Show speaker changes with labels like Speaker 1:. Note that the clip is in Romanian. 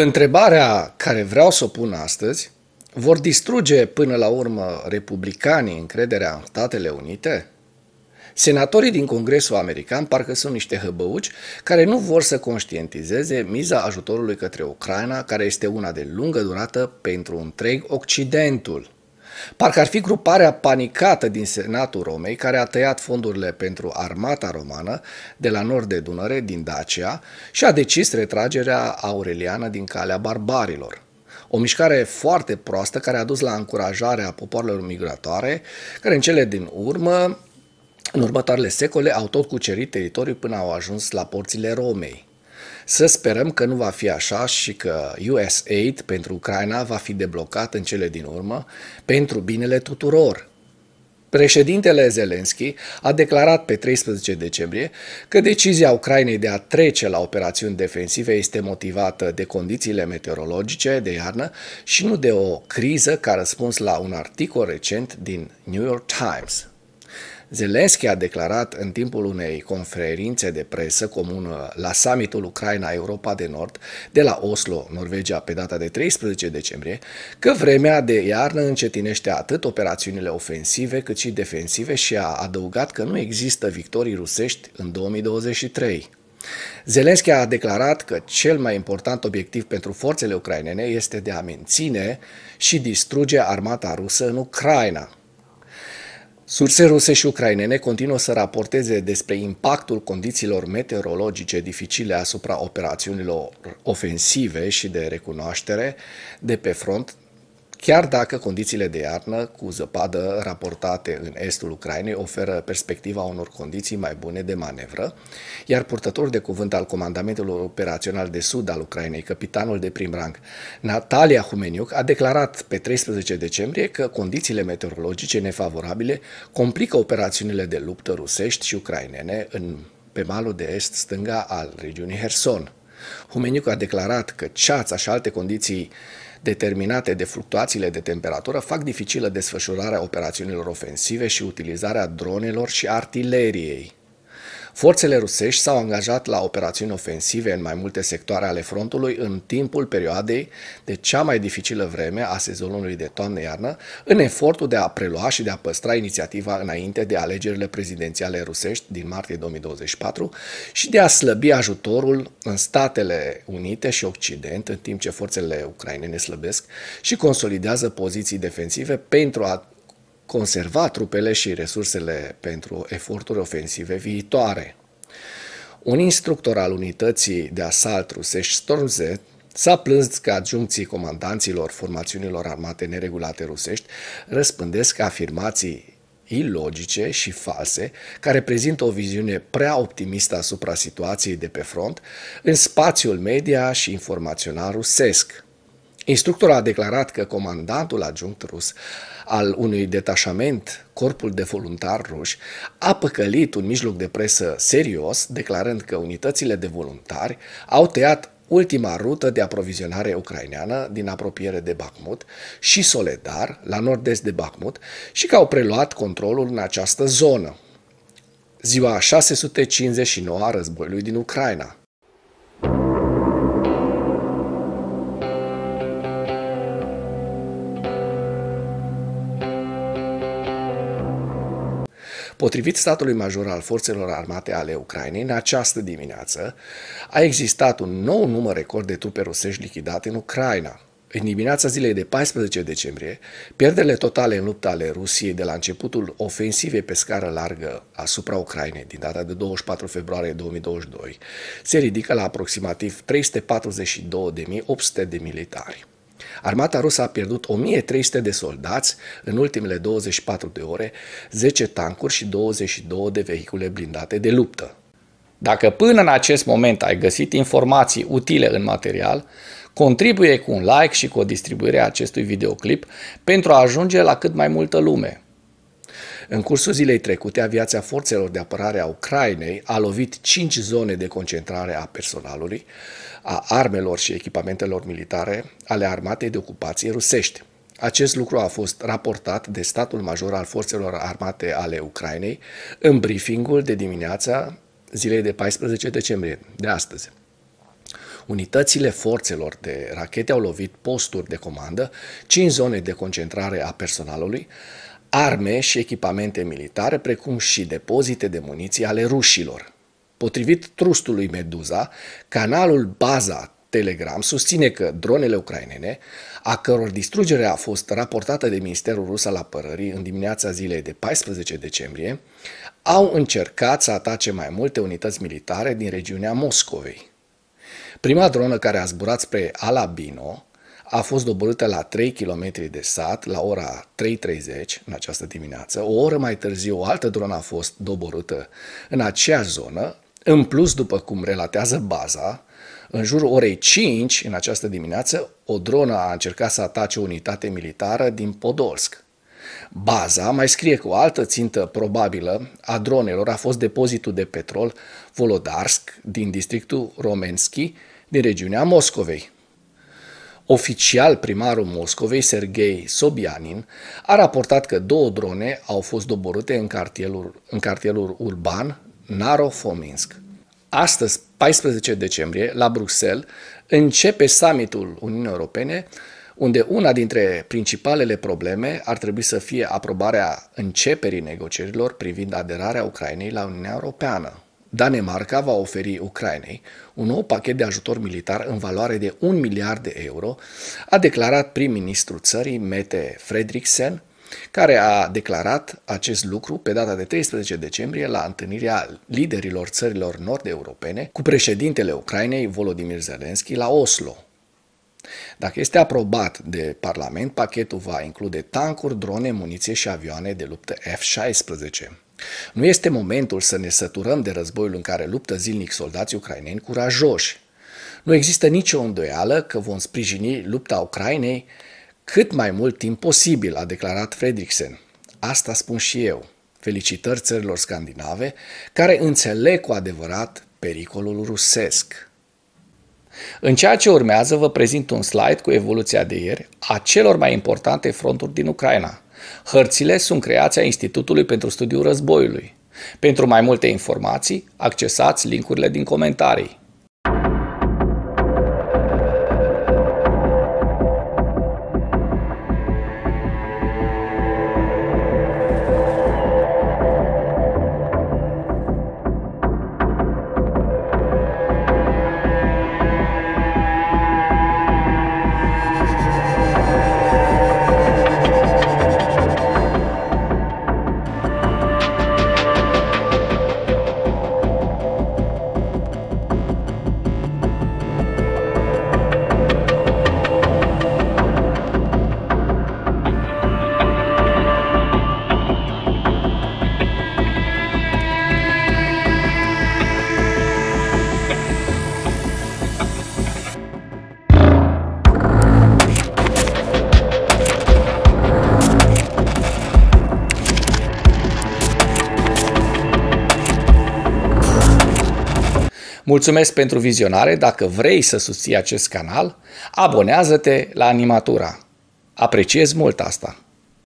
Speaker 1: Întrebarea care vreau să o pun astăzi, vor distruge până la urmă republicanii încrederea în Statele Unite? Senatorii din Congresul American parcă sunt niște hăbăuci care nu vor să conștientizeze miza ajutorului către Ucraina, care este una de lungă durată pentru întreg Occidentul. Parcă ar fi gruparea panicată din Senatul Romei care a tăiat fondurile pentru armata romană de la nord de Dunăre, din Dacia, și a decis retragerea aureliană din calea barbarilor. O mișcare foarte proastă care a dus la încurajarea popoarelor migratoare, care în cele din urmă, în următoarele secole, au tot cucerit teritoriul până au ajuns la porțile Romei. Să sperăm că nu va fi așa și că U.S. aid pentru Ucraina va fi deblocat în cele din urmă pentru binele tuturor. Președintele Zelensky a declarat pe 13 decembrie că decizia Ucrainei de a trece la operațiuni defensive este motivată de condițiile meteorologice de iarnă și nu de o criză ca răspuns la un articol recent din New York Times. Zelenski a declarat în timpul unei conferințe de presă comună uh, la summitul Ucraina-Europa de Nord de la Oslo, Norvegia, pe data de 13 decembrie, că vremea de iarnă încetinește atât operațiunile ofensive cât și defensive și a adăugat că nu există victorii rusești în 2023. Zelenski a declarat că cel mai important obiectiv pentru forțele ucrainene este de a menține și distruge armata rusă în Ucraina. Surse ruse și ucrainene continuă să raporteze despre impactul condițiilor meteorologice dificile asupra operațiunilor ofensive și de recunoaștere de pe front Chiar dacă condițiile de iarnă cu zăpadă raportate în estul Ucrainei oferă perspectiva unor condiții mai bune de manevră, iar purtător de cuvânt al Comandamentului Operațional de Sud al Ucrainei, capitanul de prim rang, Natalia Humeniuc, a declarat pe 13 decembrie că condițiile meteorologice nefavorabile complică operațiunile de luptă rusești și ucrainene în, pe malul de est-stânga al regiunii Herson. Humeniuc a declarat că ceața și alte condiții determinate de fluctuațiile de temperatură fac dificilă desfășurarea operațiunilor ofensive și utilizarea dronelor și artileriei. Forțele rusești s-au angajat la operațiuni ofensive în mai multe sectoare ale frontului în timpul perioadei de cea mai dificilă vreme a sezonului de toamnă-iarnă, în efortul de a prelua și de a păstra inițiativa înainte de alegerile prezidențiale rusești din martie 2024 și de a slăbi ajutorul în Statele Unite și Occident, în timp ce forțele ucrainene slăbesc și consolidează poziții defensive pentru a conserva trupele și resursele pentru eforturi ofensive viitoare. Un instructor al unității de asalt rusești Stormz s-a plâns că adjuncții comandanților formațiunilor armate neregulate rusești răspândesc afirmații ilogice și false, care prezintă o viziune prea optimistă asupra situației de pe front, în spațiul media și informațional rusesc. Instructorul a declarat că comandantul adjunct rus al unui detașament, corpul de voluntari ruși, a păcălit un mijloc de presă serios, declarând că unitățile de voluntari au tăiat ultima rută de aprovizionare ucraineană din apropiere de Bakhmut și Soledar, la nord-est de Bakhmut, și că au preluat controlul în această zonă. Ziua 659 a războiului din Ucraina, Potrivit statului major al forțelor armate ale Ucrainei, în această dimineață a existat un nou număr record de trupe rusești lichidate în Ucraina. În dimineața zilei de 14 decembrie, pierderile totale în lupta ale Rusiei de la începutul ofensivei pe scară largă asupra Ucrainei din data de 24 februarie 2022 se ridică la aproximativ 342.800 de militari. Armata rusă a pierdut 1300 de soldați în ultimele 24 de ore, 10 tancuri și 22 de vehicule blindate de luptă. Dacă până în acest moment ai găsit informații utile în material, contribuie cu un like și cu o distribuire a acestui videoclip pentru a ajunge la cât mai multă lume. În cursul zilei trecute, aviația forțelor de apărare a Ucrainei a lovit cinci zone de concentrare a personalului, a armelor și echipamentelor militare ale armatei de ocupație rusești. Acest lucru a fost raportat de statul major al forțelor armate ale Ucrainei în briefingul de dimineața zilei de 14 decembrie de astăzi. Unitățile forțelor de rachete au lovit posturi de comandă, 5 zone de concentrare a personalului, arme și echipamente militare, precum și depozite de muniții ale rușilor. Potrivit trustului Meduza, canalul Baza Telegram susține că dronele ucrainene, a căror distrugere a fost raportată de Ministerul Rus al Apărării în dimineața zilei de 14 decembrie, au încercat să atace mai multe unități militare din regiunea Moscovei. Prima dronă care a zburat spre Alabino, a fost dobărâtă la 3 km de sat, la ora 3.30 în această dimineață. O oră mai târziu, o altă dronă a fost dobărâtă în aceeași zonă. În plus, după cum relatează baza, în jurul orei 5 în această dimineață, o dronă a încercat să atace o unitate militară din Podolsk. Baza mai scrie că o altă țintă probabilă a dronelor a fost depozitul de petrol Volodarsk din districtul Romenski din regiunea Moscovei. Oficial, primarul Moscovei, Sergei Sobianin, a raportat că două drone au fost doborâte în cartierul, în cartierul urban Narofominsk. Astăzi, 14 decembrie, la Bruxelles, începe summitul Uniunii Europene, unde una dintre principalele probleme ar trebui să fie aprobarea începerii negocierilor privind aderarea Ucrainei la Uniunea Europeană. Danemarca va oferi Ucrainei un nou pachet de ajutor militar în valoare de 1 miliard de euro, a declarat prim-ministrul țării Mete Fredriksen, care a declarat acest lucru pe data de 13 decembrie la întâlnirea liderilor țărilor nord-europene cu președintele Ucrainei Volodymyr Zelensky la Oslo. Dacă este aprobat de Parlament, pachetul va include tancuri, drone, muniție și avioane de luptă F-16. Nu este momentul să ne săturăm de războiul în care luptă zilnic soldații ucraineni curajoși. Nu există nicio îndoială că vom sprijini lupta Ucrainei cât mai mult timp posibil, a declarat Fredriksen. Asta spun și eu. Felicitări țărilor scandinave care înțeleg cu adevărat pericolul rusesc. În ceea ce urmează vă prezint un slide cu evoluția de ieri a celor mai importante fronturi din Ucraina, Hărțile sunt creația Institutului pentru Studiul Războiului. Pentru mai multe informații, accesați linkurile din comentarii. Mulțumesc pentru vizionare. Dacă vrei să susții acest canal, abonează-te la Animatura. Apreciez mult asta.